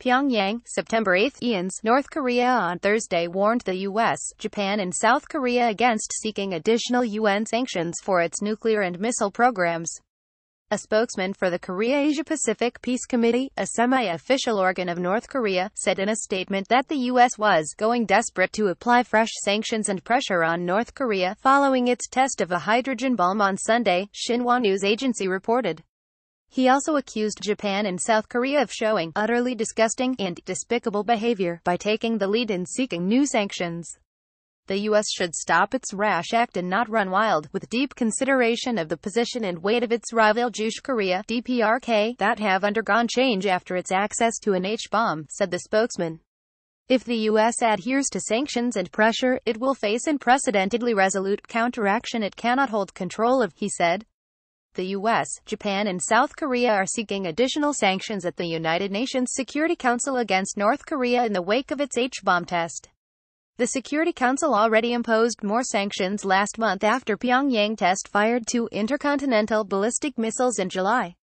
Pyongyang, September 8 Ian's North Korea on Thursday warned the U.S., Japan and South Korea against seeking additional UN sanctions for its nuclear and missile programs. A spokesman for the Korea-Asia-Pacific Peace Committee, a semi-official organ of North Korea, said in a statement that the U.S. was going desperate to apply fresh sanctions and pressure on North Korea following its test of a hydrogen bomb on Sunday, Xinhua News Agency reported. He also accused Japan and South Korea of showing utterly disgusting and despicable behavior by taking the lead in seeking new sanctions. The U.S. should stop its rash act and not run wild, with deep consideration of the position and weight of its rival Juche Korea DPRK, that have undergone change after its access to an H-bomb, said the spokesman. If the U.S. adheres to sanctions and pressure, it will face unprecedentedly resolute counteraction it cannot hold control of, he said the US, Japan and South Korea are seeking additional sanctions at the United Nations Security Council against North Korea in the wake of its H-bomb test. The Security Council already imposed more sanctions last month after Pyongyang test fired two intercontinental ballistic missiles in July.